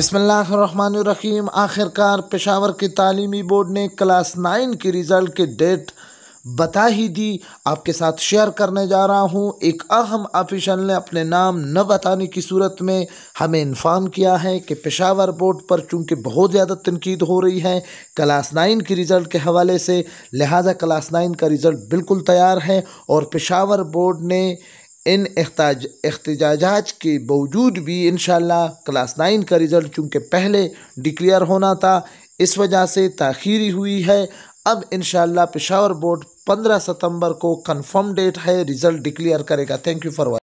बसमीम आखिरकार पेशावर के तालीमी बोर्ड ने क्लास नाइन के रिज़ल्ट के डेट बता ही दी आपके साथ शेयर करने जा रहा हूँ एक अहम ऑफिशल ने अपने नाम न बताने की सूरत में हमें इन्फॉर्म किया है कि पेशावर बोर्ड पर चूंकि बहुत ज़्यादा तनकीद हो रही है क्लास नाइन के रिज़ल्ट के हवाले से लिहाजा क्लास नाइन का रिज़ल्ट बिल्कुल तैयार है और पेशावर बोर्ड ने इन एहतजाज के बावजूद भी इन क्लास नाइन का रिज़ल्ट चूँकि पहले डिक्लेयर होना था इस वजह से तखीरी हुई है अब इन पेशावर बोर्ड पंद्रह सितंबर को कन्फर्म डेट है रिज़ल्ट डिक्लेयर करेगा थैंक यू फॉर